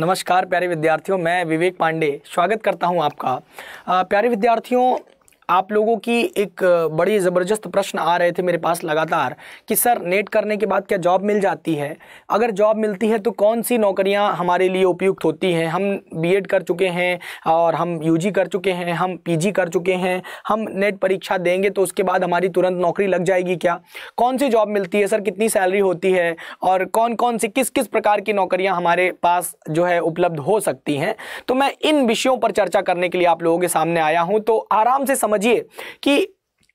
नमस्कार प्यारे विद्यार्थियों मैं विवेक पांडे स्वागत करता हूं आपका प्यारे विद्यार्थियों आप लोगों की एक बड़ी ज़बरदस्त प्रश्न आ रहे थे मेरे पास लगातार कि सर नेट करने के बाद क्या जॉब मिल जाती है अगर जॉब मिलती है तो कौन सी नौकरियां हमारे लिए उपयुक्त होती हैं हम बीएड कर चुके हैं और हम यूजी कर चुके हैं हम पीजी कर चुके हैं हम नेट परीक्षा देंगे तो उसके बाद हमारी तुरंत नौकरी लग जाएगी क्या कौन सी जॉब मिलती है सर कितनी सैलरी होती है और कौन कौन सी किस किस प्रकार की नौकरियाँ हमारे पास जो है उपलब्ध हो सकती हैं तो मैं इन विषयों पर चर्चा करने के लिए आप लोगों के सामने आया हूँ तो आराम से समझ समझिए कि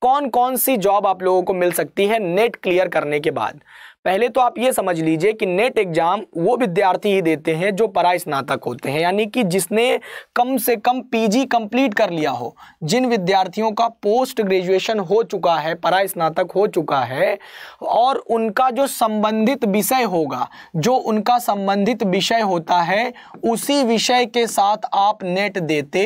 कौन कौन सी जॉब आप लोगों को मिल सकती है नेट क्लियर करने के बाद पहले तो आप ये समझ लीजिए कि नेट एग्ज़ाम वो विद्यार्थी ही देते हैं जो परा स्नातक होते हैं यानी कि जिसने कम से कम पीजी कंप्लीट कर लिया हो जिन विद्यार्थियों का पोस्ट ग्रेजुएशन हो चुका है परा स्नातक हो चुका है और उनका जो संबंधित विषय होगा जो उनका संबंधित विषय होता है उसी विषय के साथ आप नेट देते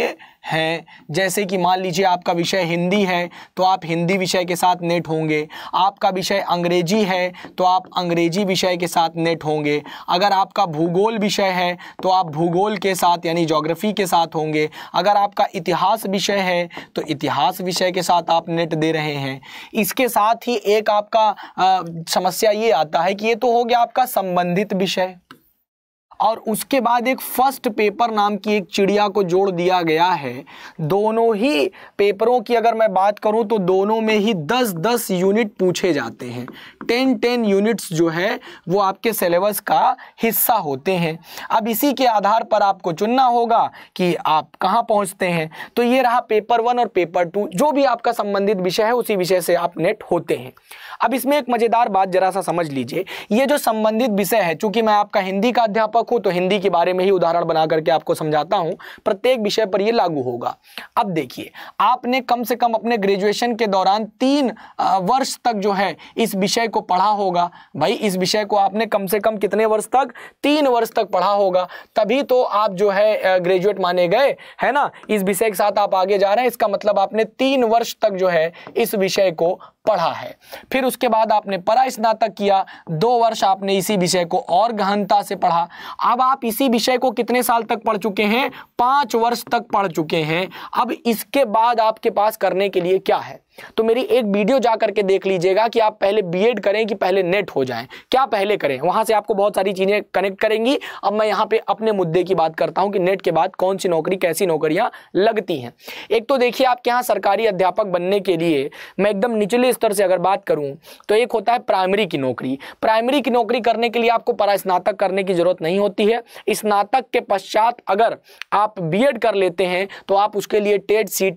हैं जैसे कि मान लीजिए आपका विषय हिंदी है तो आप हिंदी विषय के साथ नेट होंगे आपका विषय अंग्रेजी है तो आप अंग्रेजी विषय के साथ नेट होंगे अगर आपका भूगोल विषय है तो आप भूगोल के साथ यानी जोग्राफ़ी के साथ होंगे अगर आपका इतिहास विषय है तो इतिहास विषय के साथ आप नेट दे रहे हैं इसके साथ ही एक आपका आ, समस्या ये आता है कि ये तो हो गया आपका संबंधित विषय और उसके बाद एक फर्स्ट पेपर नाम की एक चिड़िया को जोड़ दिया गया है दोनों ही पेपरों की अगर मैं बात करूं तो दोनों में ही 10-10 यूनिट पूछे जाते हैं 10-10 यूनिट्स जो है वो आपके सिलेबस का हिस्सा होते हैं अब इसी के आधार पर आपको चुनना होगा कि आप कहाँ पहुँचते हैं तो ये रहा पेपर वन और पेपर टू जो भी आपका संबंधित विषय है उसी विषय से आप नेट होते हैं अब इसमें एक मज़ेदार बात जरा सा समझ लीजिए ये जो संबंधित विषय है चूंकि मैं आपका हिंदी का अध्यापक हूँ तो हिंदी के बारे में ही उदाहरण बना करके आपको समझाता हूँ प्रत्येक विषय पर यह लागू होगा अब देखिए आपने कम से कम अपने ग्रेजुएशन के दौरान तीन वर्ष तक जो है इस विषय को पढ़ा होगा भाई इस विषय को आपने कम से कम कितने वर्ष तक तीन वर्ष तक पढ़ा होगा तभी तो आप जो है ग्रेजुएट माने गए है ना इस विषय के साथ आप आगे जा रहे हैं इसका मतलब आपने तीन वर्ष तक जो है इस विषय को पढ़ा है फिर उसके बाद आपने परा स्नातक किया दो वर्ष आपने इसी विषय को और गहनता से पढ़ा अब आप इसी विषय को कितने साल तक पढ़ चुके हैं पांच वर्ष तक पढ़ चुके हैं अब इसके बाद आपके पास करने के लिए क्या है तो मेरी एक वीडियो जा करके देख लीजिएगा कि आप पहले बीएड करें कि पहले नेट हो जाए क्या पहले करें वहां से आपको बहुत सारी चीजें कनेक्ट करेंगी अब मैं यहाँ पे अपने मुद्दे की बात करता हूँ कि नेट के बाद कौन सी नौकरी कैसी नौकरियां लगती हैं एक तो देखिए आपके यहाँ सरकारी अध्यापक बनने के लिए मैं एकदम निचले स्तर से अगर बात करूँ तो एक होता है प्राइमरी की नौकरी प्राइमरी की नौकरी करने के लिए आपको परास्नातक करने की जरूरत नहीं होती है स्नातक के पश्चात अगर आप बीएड कर लेते हैं तो आप उसके लिए टेट सी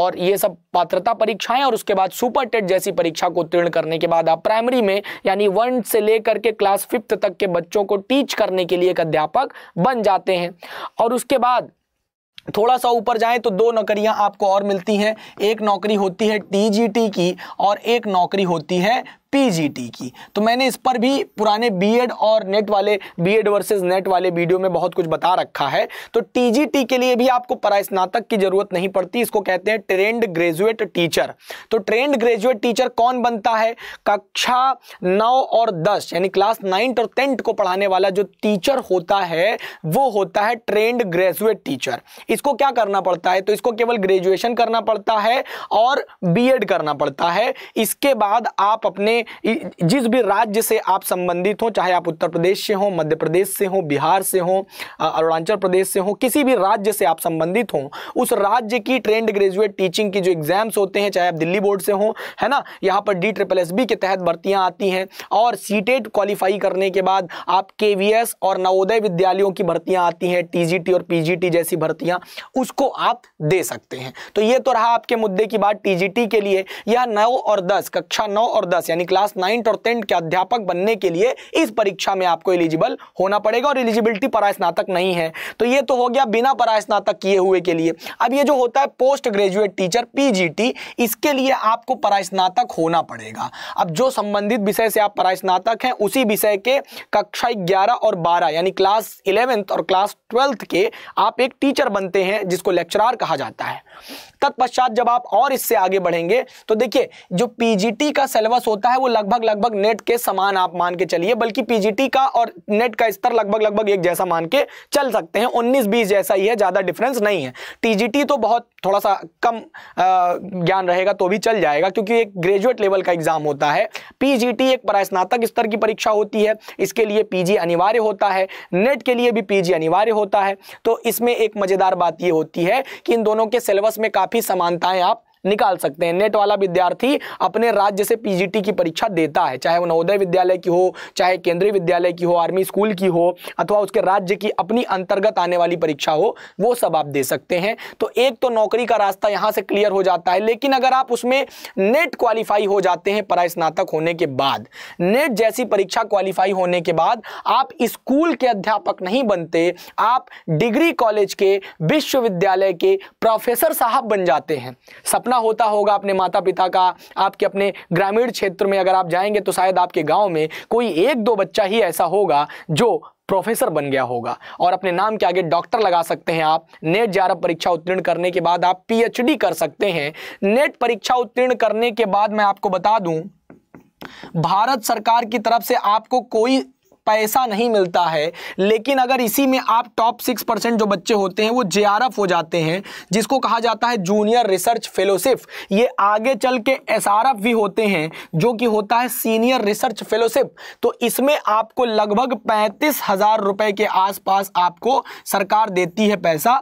और ये सब पात्रता परीक्षाएं और उसके बाद सुपर टेट जैसी परीक्षा को उत्तीर्ण करने के बाद आप प्राइमरी में यानी वन से लेकर के क्लास फिफ्थ तक के बच्चों को टीच करने के लिए एक अध्यापक बन जाते हैं और उसके बाद थोड़ा सा ऊपर जाएं तो दो नौकरियां आपको और मिलती हैं एक नौकरी होती है टीजीटी की और एक नौकरी होती है पीजीटी की तो मैंने इस पर भी पुराने बीएड और नेट वाले बीएड वर्सेस नेट वाले वीडियो में बहुत कुछ बता रखा है तो टीजीटी के लिए भी आपको परास्नातक की जरूरत नहीं पड़ती इसको कहते हैं ट्रेंड ग्रेजुएट टीचर तो ट्रेंड ग्रेजुएट टीचर कौन बनता है कक्षा नौ और दस यानी क्लास नाइन्थ और टेंथ को पढ़ाने वाला जो टीचर होता है वो होता है ट्रेंड ग्रेजुएट टीचर इसको क्या करना पड़ता है तो इसको केवल ग्रेजुएशन करना पड़ता है और बी करना पड़ता है इसके बाद आप अपने जिस भी राज्य से आप संबंधित हों चाहे आप उत्तर प्रदेश से हों मध्य प्रदेश से हों बिहार से हों अरुणाचल प्रदेश से हों किसी भी राज्य से आप संबंधित हों उस राज्य की ट्रेंड ग्रेजुएट टीचिंग की जो एग्ज़ाम्स होते हैं चाहे आप दिल्ली बोर्ड से हों है ना यहाँ पर डी ट्रिपल एस बी के तहत भर्तियाँ आती हैं और सीटेट क्वालिफाई e करने के बाद आप के वी एस और नवोदय विद्यालयों की भर्तियाँ आती हैं टी जी टी और पी जी टी जैसी भर्तियाँ उसको आप दे सकते हैं तो ये तो रहा आपके मुद्दे की बात टी जी टी के लिए या नौ और दस कक्षा नौ और दस यानी क्लास नाइन्थ और टेंथ के अध्यापक बनने के लिए इस परीक्षा में आपको एलिजिबल होना पड़ेगा और एलिजिबिलिटी पराय स्नातक नहीं है तो ये तो हो गया बिना पराय स्नातक किए हुए के लिए अब ये जो होता है पोस्ट ग्रेजुएट टीचर पीजीटी इसके लिए आपको पराय स्नातक होना पड़ेगा अब जो संबंधित विषय से आप पराय स्नातक हैं उसी विषय के कक्षा ग्यारह और बारह यानी क्लास इलेवेंथ और क्लास ट्वेल्थ के आप एक टीचर बनते हैं जिसको लेक्चरार कहा जाता है तत्पश्चात जब आप और इससे आगे बढ़ेंगे तो देखिए जो पीजीटी का सिलेबस होता है वो लगभग लगभग नेट के समान आप मान के चलिए बल्कि पीजीटी का और नेट का स्तर लगभग लगभग एक जैसा मान के चल सकते हैं उन्नीस बीस जैसा ही है ज्यादा डिफरेंस नहीं है टीजीटी तो बहुत थोड़ा सा कम ज्ञान रहेगा तो भी चल जाएगा क्योंकि एक ग्रेजुएट लेवल का एग्जाम होता है पीजीटी एक परास्नातक स्तर की परीक्षा होती है इसके लिए पीजी अनिवार्य होता है नेट के लिए भी पीजी अनिवार्य होता है तो इसमें एक मज़ेदार बात ये होती है कि इन दोनों के सिलेबस में काफ़ी समानताएं आप निकाल सकते हैं नेट वाला विद्यार्थी अपने राज्य से पीजीटी की परीक्षा देता है चाहे वो नवोदय विद्यालय की हो चाहे केंद्रीय विद्यालय की हो आर्मी स्कूल की हो अथवा उसके राज्य की अपनी अंतर्गत आने वाली परीक्षा हो वो सब आप दे सकते हैं तो एक तो नौकरी का रास्ता यहाँ से क्लियर हो जाता है लेकिन अगर आप उसमें नेट क्वालिफाई हो जाते हैं परा स्नातक होने के बाद नेट जैसी परीक्षा क्वालिफाई होने के बाद आप स्कूल के अध्यापक नहीं बनते आप डिग्री कॉलेज के विश्वविद्यालय के प्रोफेसर साहब बन जाते हैं सपना सपना होता होगा अपने माता पिता का आपके अपने ग्रामीण क्षेत्र में अगर आप जाएंगे तो शायद आपके गांव में कोई एक दो बच्चा ही ऐसा होगा जो प्रोफेसर बन गया होगा और अपने नाम के आगे डॉक्टर लगा सकते हैं आप नेट जे परीक्षा उत्तीर्ण करने के बाद आप पीएचडी कर सकते हैं नेट परीक्षा उत्तीर्ण करने के बाद मैं आपको बता दूं भारत सरकार की तरफ से आपको कोई पैसा नहीं मिलता है लेकिन अगर इसी में आप टॉप सिक्स परसेंट जो बच्चे होते हैं वो जे हो जाते हैं जिसको कहा जाता है जूनियर रिसर्च फेलोशिप ये आगे चल के एस भी होते हैं जो कि होता है सीनियर रिसर्च फेलोशिप तो इसमें आपको लगभग पैंतीस हज़ार रुपये के आसपास आपको सरकार देती है पैसा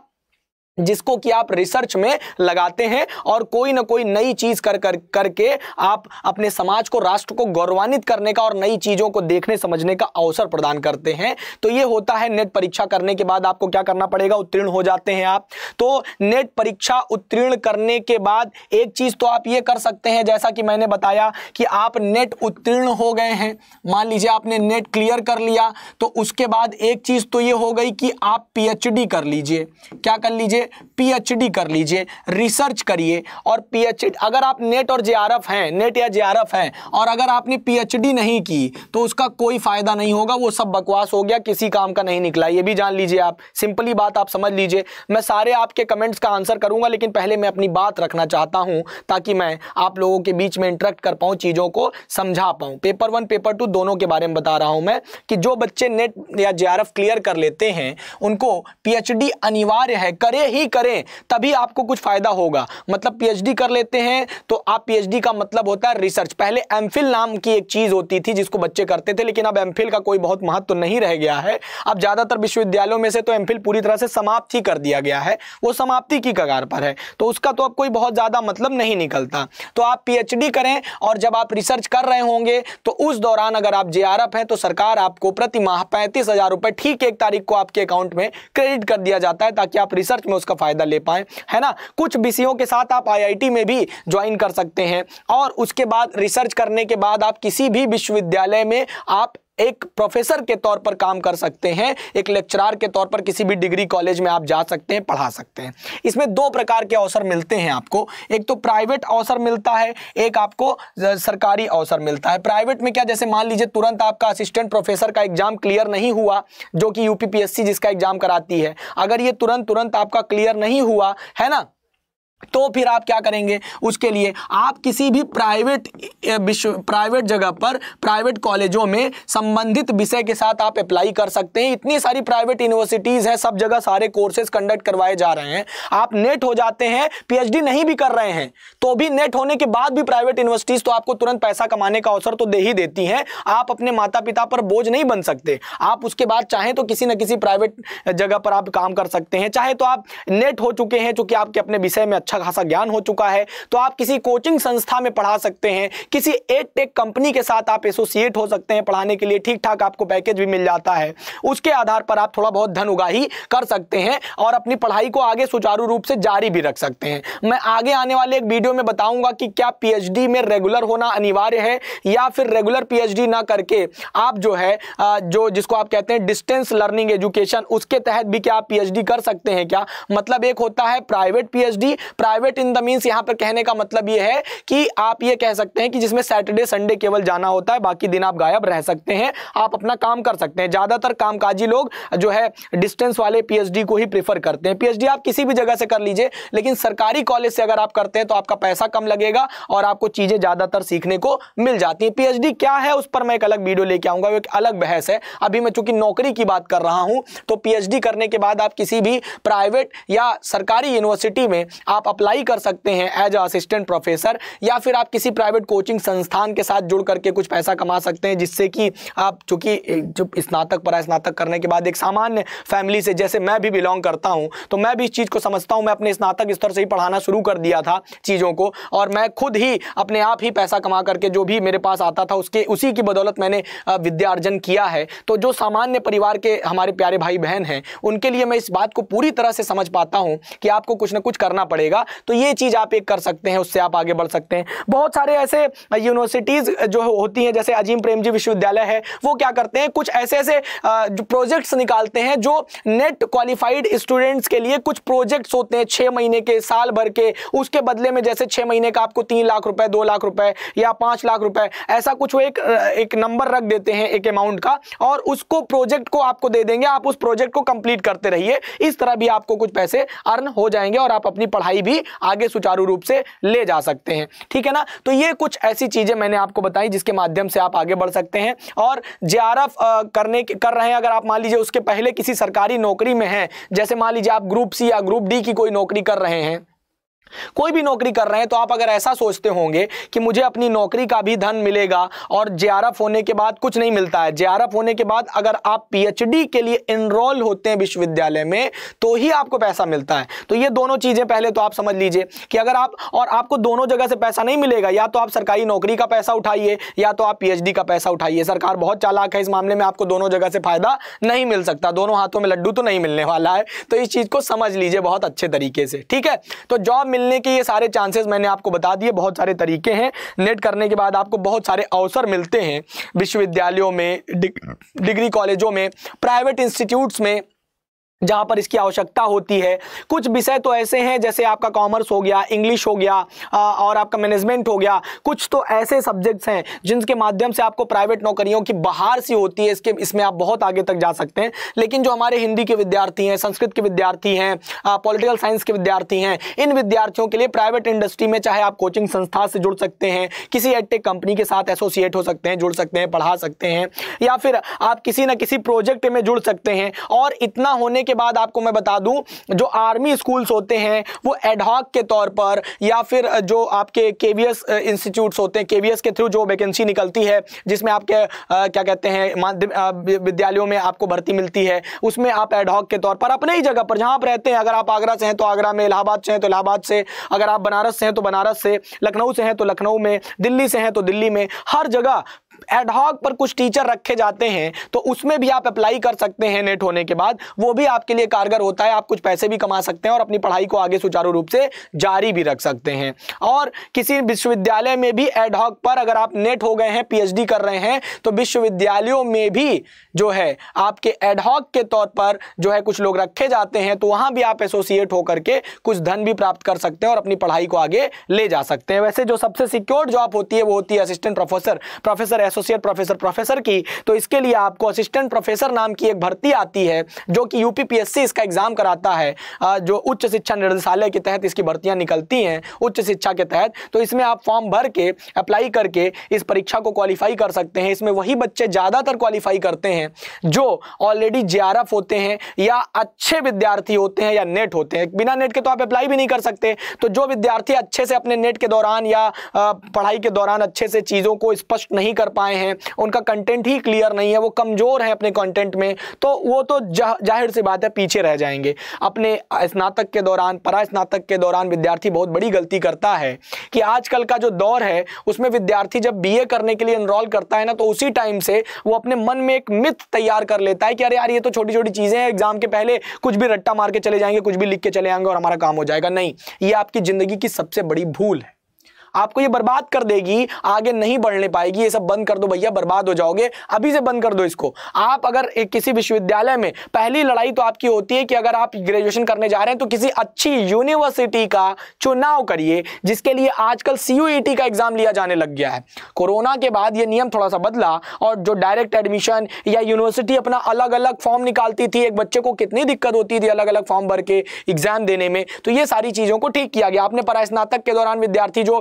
जिसको कि आप रिसर्च में लगाते हैं और कोई ना कोई नई चीज़ कर कर करके आप अपने समाज को राष्ट्र को गौरवान्वित करने का और नई चीज़ों को देखने समझने का अवसर प्रदान करते हैं तो ये होता है नेट परीक्षा करने के बाद आपको क्या करना पड़ेगा उत्तीर्ण हो जाते हैं आप तो नेट परीक्षा उत्तीर्ण करने के बाद एक चीज़ तो आप ये कर सकते हैं जैसा कि मैंने बताया कि आप नेट उत्तीर्ण हो गए हैं मान लीजिए आपने नेट क्लियर कर लिया तो उसके बाद एक चीज़ तो ये हो गई कि आप पी कर लीजिए क्या कर लीजिए पीएचडी कर लीजिए रिसर्च करिए और पीएचडी अगर आप नेट और जेआरएफ हैं नेट या जेआरएफ हैं और अगर आपने पीएचडी नहीं की तो उसका कोई फायदा नहीं होगा वो सब बकवास हो गया किसी काम का नहीं निकला ये भी जान लीजिए आप सिंपली बात आप समझ लीजिए मैं सारे आपके कमेंट्स का आंसर करूंगा लेकिन पहले मैं अपनी बात रखना चाहता हूं ताकि मैं आप लोगों के बीच में इंटरेक्ट कर पाऊं चीज़ों को समझा पाऊं पेपर वन पेपर टू दोनों के बारे में बता रहा हूं मैं कि जो बच्चे नेट या जे क्लियर कर लेते हैं उनको पीएचडी अनिवार्य है करे ही ही करें तभी आपको कुछ फ़ायदा होगा मतलब पीएचडी कर लेते हैं तो आप पीएचडी का मतलब होता है रिसर्च पहले एमफिल नाम की एक चीज़ होती थी जिसको बच्चे करते थे लेकिन अब एमफिल का कोई बहुत महत्व तो नहीं रह गया है अब ज़्यादातर विश्वविद्यालयों में से तो एमफिल पूरी तरह से समाप्त ही कर दिया गया है वो समाप्ति की कगार पर है तो उसका तो अब कोई बहुत ज़्यादा मतलब नहीं निकलता तो आप पीएचडी करें और जब आप रिसर्च कर रहे होंगे तो उस दौरान अगर आप जे हैं तो सरकार आपको प्रति माह पैंतीस हज़ार ठीक एक तारीख को आपके अकाउंट में क्रेडिट कर दिया जाता है ताकि आप रिसर्च में उसका उसका फ़ायदा ले पाए है ना कुछ विषयों के साथ आप आई में भी ज्वाइन कर सकते हैं और उसके बाद रिसर्च करने के बाद आप किसी भी विश्वविद्यालय में आप एक प्रोफेसर के तौर पर काम कर सकते हैं एक लेक्चरार के तौर पर किसी भी डिग्री कॉलेज में आप जा सकते हैं पढ़ा सकते हैं इसमें दो प्रकार के अवसर मिलते हैं आपको एक तो प्राइवेट अवसर मिलता है एक आपको सरकारी अवसर मिलता है प्राइवेट में क्या जैसे मान लीजिए तुरंत आपका असिस्टेंट प्रोफेसर का एग्जाम क्लियर नहीं हुआ जो कि यूपीपीएससी जिसका एग्जाम कराती है अगर ये तुरंत तुरंत आपका क्लियर नहीं हुआ है ना तो फिर आप क्या करेंगे उसके लिए आप किसी भी प्राइवेट विश्व प्राइवेट जगह पर प्राइवेट कॉलेजों में संबंधित विषय के साथ आप अप्लाई कर सकते हैं इतनी सारी प्राइवेट यूनिवर्सिटीज़ हैं सब जगह सारे कोर्सेज कंडक्ट करवाए जा रहे हैं आप नेट हो जाते हैं पीएचडी नहीं भी कर रहे हैं तो भी नेट होने के बाद भी प्राइवेट यूनिवर्सिटीज़ तो आपको तुरंत पैसा कमाने का अवसर तो दे ही देती हैं आप अपने माता पिता पर बोझ नहीं बन सकते आप उसके बाद चाहें तो किसी न किसी प्राइवेट जगह पर आप काम कर सकते हैं चाहे तो आप नेट हो चुके हैं चूँकि आपके अपने विषय में अच्छा खासा ज्ञान हो चुका है तो आप किसी कोचिंग संस्था में पढ़ा सकते हैं किसी एड टेक कंपनी के साथ आप एसोसिएट हो सकते हैं पढ़ाने के लिए ठीक ठाक आपको पैकेज भी मिल जाता है उसके आधार पर आप थोड़ा बहुत धन उगाही कर सकते हैं और अपनी पढ़ाई को आगे सुचारू रूप से जारी भी रख सकते हैं मैं आगे आने वाले एक वीडियो में बताऊंगा कि क्या पीएचडी में रेगुलर होना अनिवार्य है या फिर रेगुलर पीएचडी ना करके आप जो है जो जिसको आप कहते हैं डिस्टेंस लर्निंग एजुकेशन उसके तहत भी क्या आप पीएचडी कर सकते हैं क्या मतलब एक होता है private PhD private in the means यहाँ पर कहने का मतलब ये है कि आप ये कह सकते हैं कि जिसमें सैटरडे संडे केवल जाना होता है बाकी दिन आप गायब रह सकते हैं आप अपना काम कर सकते हैं ज़्यादातर कामकाजी लोग जो है डिस्टेंस वाले पी को ही प्रेफर करते हैं पी आप किसी भी जगह से कर लीजिए लेकिन सरकारी कॉलेज से अगर आप करते हैं तो आपका पैसा कम लगेगा और आपको चीज़ें ज़्यादातर सीखने को मिल जाती हैं पीएचडी क्या है उस पर मैं एक अलग वीडियो लेके आऊँगा एक अलग बहस है अभी मैं चूंकि नौकरी की बात कर रहा हूँ तो पीएचडी करने के बाद आप किसी भी प्राइवेट या सरकारी यूनिवर्सिटी में आप अप्लाई कर सकते हैं एज असिस्टेंट प्रोफेसर या फिर आप किसी प्राइवेट कोचिंग संस्थान के साथ जुड़ करके कुछ पैसा कमा सकते हैं जिससे कि आप चूँकि जो स्नातक पर स्नातक करने के बाद एक सामान्य फैमिली से जैसे मैं भी बिलोंग करता हूँ तो मैं भी इस चीज़ को समझता हूँ मैं अपने स्नातक स्तर से ही पढ़ाना शुरू कर दिया था चीज़ों को और मैं खुद ही अपने आप ही पैसा कमा करके जो भी मेरे पास आता था उसके उसी की बदौलत मैंने विद्या अर्जन किया है तो जो सामान्य परिवार के हमारे प्यारे भाई बहन हैं उनके लिए मैं इस बात को पूरी तरह से समझ पाता हूँ कि आपको कुछ ना कुछ करना पड़ेगा जाएगा तो ये चीज़ आप एक कर सकते हैं उससे आप आगे बढ़ सकते हैं बहुत सारे ऐसे यूनिवर्सिटीज़ जो होती हैं जैसे अजीम जी विश्वविद्यालय है वो क्या करते हैं कुछ ऐसे ऐसे जो प्रोजेक्ट्स निकालते हैं जो नेट क्वालिफाइड स्टूडेंट्स के लिए कुछ प्रोजेक्ट्स होते हैं छः महीने के साल भर के उसके बदले में जैसे छः महीने का आपको तीन लाख रुपए दो लाख रुपए या पाँच लाख रुपए ऐसा कुछ वो एक एक नंबर रख देते हैं एक अमाउंट का और उसको प्रोजेक्ट को आपको दे देंगे आप उस प्रोजेक्ट को कंप्लीट करते रहिए इस तरह भी आपको कुछ पैसे अर्न हो जाएंगे और आप अपनी पढ़ाई भी भी आगे सुचारू रूप से ले जा सकते हैं ठीक है ना तो ये कुछ ऐसी चीज़ें मैंने आपको बताई जिसके माध्यम से आप आगे बढ़ सकते हैं और जे करने कर रहे हैं अगर आप मान लीजिए उसके पहले किसी सरकारी नौकरी में है जैसे मान लीजिए आप ग्रुप सी या ग्रुप डी की कोई नौकरी कर रहे हैं कोई भी नौकरी कर रहे हैं तो आप अगर ऐसा सोचते होंगे कि मुझे अपनी नौकरी का भी धन मिलेगा और जे होने के बाद कुछ नहीं मिलता है जे होने के बाद अगर आप पीएचडी के लिए इनरोल होते हैं विश्वविद्यालय में तो ही आपको पैसा मिलता है तो ये दोनों चीज़ें पहले तो आप समझ लीजिए कि अगर आप और आपको दोनों जगह से पैसा नहीं मिलेगा या तो आप सरकारी नौकरी का पैसा उठाइए या तो आप पीएचडी का पैसा उठाइए सरकार बहुत चालाक है इस मामले में आपको दोनों जगह से फायदा नहीं मिल सकता दोनों हाथों में लड्डू तो नहीं मिलने वाला है तो इस चीज़ को समझ लीजिए बहुत अच्छे तरीके से ठीक है तो जॉब मिलने के ये सारे चांसेस मैंने आपको बता दिए बहुत सारे तरीके हैं नेट करने के बाद आपको बहुत सारे अवसर मिलते हैं विश्वविद्यालयों में डिग्री कॉलेजों में प्राइवेट इंस्टीट्यूट्स में जहां पर इसकी आवश्यकता होती है कुछ विषय तो ऐसे हैं जैसे आपका कॉमर्स हो गया इंग्लिश हो गया और आपका मैनेजमेंट हो गया कुछ तो ऐसे सब्जेक्ट्स हैं जिनके माध्यम से आपको प्राइवेट नौकरियों की बाहर सी होती है इसके इसमें आप बहुत आगे तक जा सकते हैं लेकिन जो हमारे हिंदी के विद्यार्थी हैं संस्कृत के विद्यार्थी हैं पॉलिटिकल साइंस के विद्यार्थी हैं इन विद्यार्थियों के लिए प्राइवेट इंडस्ट्री में चाहे आप कोचिंग संस्था से जुड़ सकते हैं किसी एडटेक कंपनी के साथ एसोसिएट हो सकते हैं जुड़ सकते हैं पढ़ा सकते हैं या फिर आप किसी न किसी प्रोजेक्ट में जुड़ सकते हैं और इतना होने के बाद आपको मैं बता दूं जो आर्मी स्कूल्स होते हैं वो एडहॉक के तौर पर या फिर जो आपके के इंस्टीट्यूट्स होते हैं के के थ्रू जो वैकेंसी निकलती है जिसमें आपके आ, क्या कहते हैं विद्यालयों में आपको भर्ती मिलती है उसमें आप एडहॉक के तौर पर अपने ही जगह पर जहां आप रहते हैं अगर आप आगरा से हैं तो आगरा में इलाहाबाद से हैं तो इलाहाबाद से अगर आप बनारस से हैं तो बनारस से लखनऊ से हैं तो लखनऊ में दिल्ली से हैं तो दिल्ली में हर जगह एडहॉक पर कुछ टीचर रखे जाते हैं तो उसमें भी आप अप्लाई कर सकते हैं नेट होने के बाद वो भी आपके लिए कारगर होता है आप कुछ पैसे भी कमा सकते हैं और अपनी पढ़ाई को आगे सुचारू रूप से जारी भी रख सकते हैं और किसी विश्वविद्यालय में भी एडहॉक पर अगर आप नेट हो गए हैं पीएचडी कर रहे हैं तो विश्वविद्यालयों में भी जो है आपके एडहॉक के तौर पर जो है कुछ लोग रखे जाते हैं तो वहां भी आप एसोसिएट होकर के कुछ धन भी प्राप्त कर सकते हैं और अपनी पढ़ाई को आगे ले जा सकते हैं वैसे जो सबसे सिक्योर्ड जॉब होती है वो होती है assistant professor professor associate professor professor की तो इसके लिए आपको असिस्टेंट प्रोफेसर नाम की एक भर्ती आती है जो कि यूपीपीएससी इसका एग्जाम कराता है जो उच्च शिक्षा निर्देशालय के तहत इसकी भर्तियां निकलती हैं उच्च शिक्षा के तहत तो इसमें आप फॉर्म भर के अप्लाई करके इस परीक्षा को क्वालिफाई कर सकते हैं इसमें वही बच्चे ज़्यादातर क्वालिफाई करते हैं जो ऑलरेडी जे होते हैं या अच्छे विद्यार्थी होते हैं या नेट होते हैं बिना नेट के तो आप अप्लाई भी नहीं कर सकते तो जो विद्यार्थी अच्छे से अपने नेट के दौरान या पढ़ाई के दौरान अच्छे से चीज़ों को स्पष्ट नहीं कर पाए हैं उनका कंटेंट ही क्लियर नहीं है वो कमज़ोर है अपने कंटेंट में तो वो तो जा, जाहिर सी बात है पीछे रह जाएंगे अपने स्नातक के दौरान परा स्नातक के दौरान विद्यार्थी बहुत बड़ी गलती करता है कि आजकल का जो दौर है उसमें विद्यार्थी जब बी करने के लिए इनरोल करता है ना तो उसी टाइम से वो अपने मन में एक मिथ तैयार कर लेता है कि अरे यार ये तो छोटी छोटी चीज़ें हैं एग्जाम के पहले कुछ भी रट्टा मार के चले जाएंगे कुछ भी लिख के चले आएंगे और हमारा काम हो जाएगा नहीं ये आपकी ज़िंदगी की सबसे बड़ी भूल है आपको ये बर्बाद कर देगी आगे नहीं बढ़ने पाएगी ये सब बंद कर दो भैया बर्बाद हो जाओगे अभी से बंद कर दो इसको आप अगर एक किसी विश्वविद्यालय में पहली लड़ाई तो आपकी होती है कि अगर आप ग्रेजुएशन करने जा रहे हैं तो किसी अच्छी यूनिवर्सिटी का चुनाव करिए जिसके लिए आजकल सीयूईटी e का एग्जाम लिया जाने लग गया है कोरोना के बाद ये नियम थोड़ा सा बदला और जो डायरेक्ट एडमिशन या यूनिवर्सिटी अपना अलग अलग फॉर्म निकालती थी एक बच्चे को कितनी दिक्कत होती थी अलग अलग फॉर्म भर के एग्जाम देने में तो ये सारी चीज़ों को ठीक किया गया आपने स्नातक के दौरान विद्यार्थी जो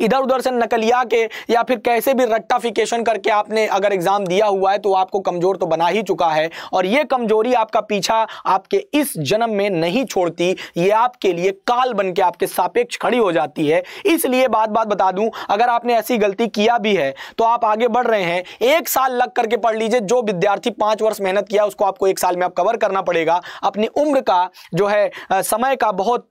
इधर उधर से नकलिया के या फिर कैसे भी रेक्टाफिकेशन करके आपने अगर एग्जाम दिया हुआ है तो आपको कमजोर तो बना ही चुका है और यह कमजोरी आपका पीछा आपके इस जन्म में नहीं छोड़ती ये आपके लिए काल बन के आपके सापेक्ष खड़ी हो जाती है इसलिए बात बात बता दूं अगर आपने ऐसी गलती किया भी है तो आप आगे बढ़ रहे हैं एक साल लग करके पढ़ लीजिए जो विद्यार्थी पांच वर्ष मेहनत किया उसको आपको एक साल में आप कवर करना पड़ेगा अपनी उम्र का जो है समय का बहुत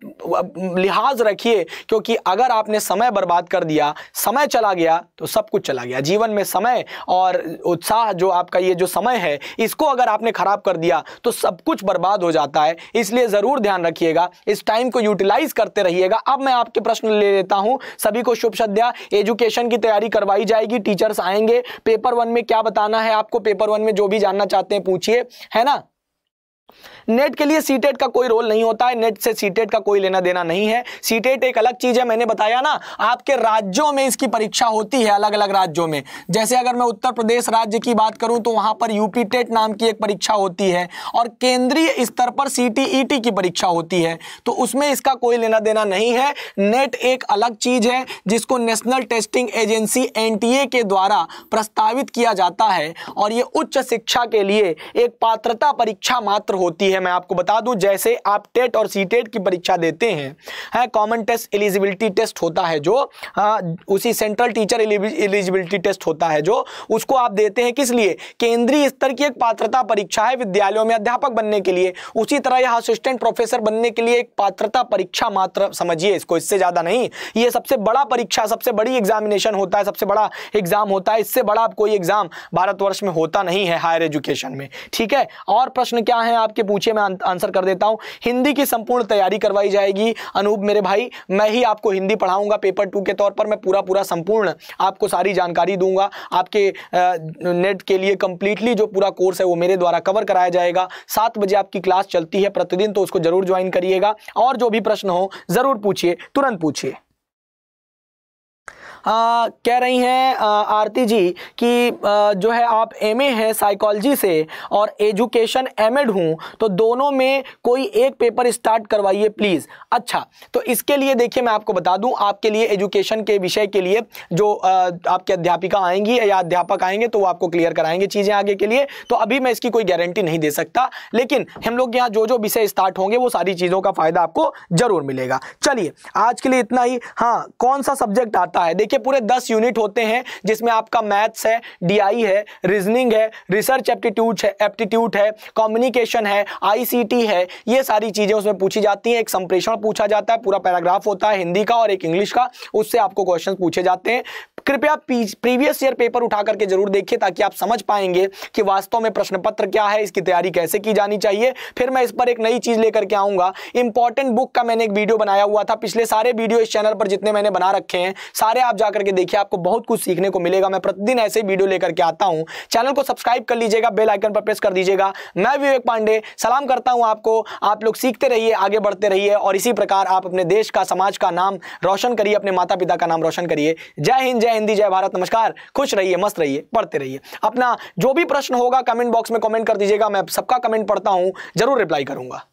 लिहाज रखिए क्योंकि अगर आपने समय बर्बाद बर्बाद कर दिया समय चला गया तो सब कुछ चला गया जीवन में समय और उत्साह जो आपका ये जो समय है इसको अगर आपने ख़राब कर दिया तो सब कुछ बर्बाद हो जाता है इसलिए ज़रूर ध्यान रखिएगा इस टाइम को यूटिलाइज करते रहिएगा अब मैं आपके प्रश्न ले लेता हूँ सभी को शुभ श्रद्धा एजुकेशन की तैयारी करवाई जाएगी टीचर्स आएंगे पेपर वन में क्या बताना है आपको पेपर वन में जो भी जानना चाहते हैं पूछिए है ना नेट के लिए सीटेट का कोई रोल नहीं होता है नेट से सीटेट का कोई लेना देना नहीं है सीटेट एक अलग चीज है मैंने बताया ना आपके राज्यों में इसकी परीक्षा होती है अलग अलग राज्यों में जैसे अगर मैं उत्तर प्रदेश राज्य की बात करूं तो वहां पर यूपी टेट नाम की एक परीक्षा होती है और केंद्रीय स्तर पर सीटीईटी e की परीक्षा होती है तो उसमें इसका कोई लेना देना नहीं है नेट एक अलग चीज है जिसको नेशनल टेस्टिंग एजेंसी एन के द्वारा प्रस्तावित किया जाता है और ये उच्च शिक्षा के लिए एक पात्रता परीक्षा मात्र होती है मैं आपको बता दूं जैसे आप टेट और सी टेट की परीक्षा देते हैं है हाँ, कॉमन टेस्ट एलिजिबिलिटी टेस्ट होता है जो आ, हाँ, उसी सेंट्रल टीचर एलिजिबिलिटी टेस्ट होता है जो उसको आप देते हैं किस लिए केंद्रीय स्तर की एक पात्रता परीक्षा है विद्यालयों में अध्यापक बनने के लिए उसी तरह यह असिस्टेंट प्रोफेसर बनने के लिए एक पात्रता परीक्षा मात्र समझिए इसको इससे ज़्यादा नहीं ये सबसे बड़ा परीक्षा सबसे बड़ी एग्जामिनेशन होता है सबसे बड़ा एग्जाम होता है इससे बड़ा आप कोई एग्जाम भारतवर्ष में होता नहीं है हायर एजुकेशन में ठीक है और प्रश्न क्या है आप आपके पूछे मैं आंसर कर देता हूं हिंदी की संपूर्ण तैयारी करवाई जाएगी अनूप मेरे भाई मैं ही आपको हिंदी पढ़ाऊंगा पेपर टू के तौर पर मैं पूरा पूरा संपूर्ण आपको सारी जानकारी दूंगा आपके नेट के लिए कंप्लीटली जो पूरा कोर्स है वो मेरे द्वारा कवर कराया जाएगा सात बजे आपकी क्लास चलती है प्रतिदिन तो उसको जरूर ज्वाइन करिएगा और जो भी प्रश्न हो जरूर पूछिए तुरंत पूछिए आ, कह रही हैं आरती जी कि आ, जो है आप एम हैं साइकोलॉजी से और एजुकेशन एम एड हूँ तो दोनों में कोई एक पेपर स्टार्ट करवाइए प्लीज़ अच्छा तो इसके लिए देखिए मैं आपको बता दूं आपके लिए एजुकेशन के विषय के लिए जो आपके अध्यापिका आएंगी या अध्यापक आएंगे तो वो आपको क्लियर कराएंगे चीज़ें आगे के लिए तो अभी मैं इसकी कोई गारंटी नहीं दे सकता लेकिन हम लोग यहाँ जो जो विषय स्टार्ट होंगे वो सारी चीज़ों का फ़ायदा आपको ज़रूर मिलेगा चलिए आज के लिए इतना ही हाँ कौन सा सब्जेक्ट आता है देखिए पूरे दस यूनिट होते हैं जिसमें आपका मैथ्स है डीआई है रीजनिंग है रिसर्च एप्टीट्यूड है एप्टीट्यूड है कम्युनिकेशन है आईसीटी है ये सारी चीज़ें उसमें पूछी जाती हैं एक संप्रेषण पूछा जाता है पूरा पैराग्राफ होता है हिंदी का और एक इंग्लिश का उससे आपको क्वेश्चन पूछे जाते हैं कृपया प्रीवियस ईयर पेपर उठा करके जरूर देखिए ताकि आप समझ पाएंगे कि वास्तव में प्रश्न पत्र क्या है इसकी तैयारी कैसे की जानी चाहिए फिर मैं इस पर एक नई चीज लेकर के आऊंगा इंपॉर्टेंट बुक का मैंने एक वीडियो बनाया हुआ था पिछले सारे वीडियो इस चैनल पर जितने मैंने बना रखे हैं सारे आप जाकर के देखिए आपको बहुत कुछ सीखने को मिलेगा मैं प्रतिदिन ऐसे वीडियो लेकर के आता हूँ चैनल को सब्सक्राइब कर लीजिएगा बेल आइकन पर प्रेस कर दीजिएगा मैं विवेक पांडे सलाम करता हूँ आपको आप लोग सीखते रहिए आगे बढ़ते रहिए और इसी प्रकार आप अपने देश का समाज का नाम रोशन करिए अपने माता पिता का नाम रोशन करिए जय हिंद जय हिंदी जय भारत नमस्कार खुश रहिए मस्त रहिए पढ़ते रहिए अपना जो भी प्रश्न होगा कमेंट बॉक्स में कमेंट कर दीजिएगा मैं सबका कमेंट पढ़ता हूँ जरूर रिप्लाई करूंगा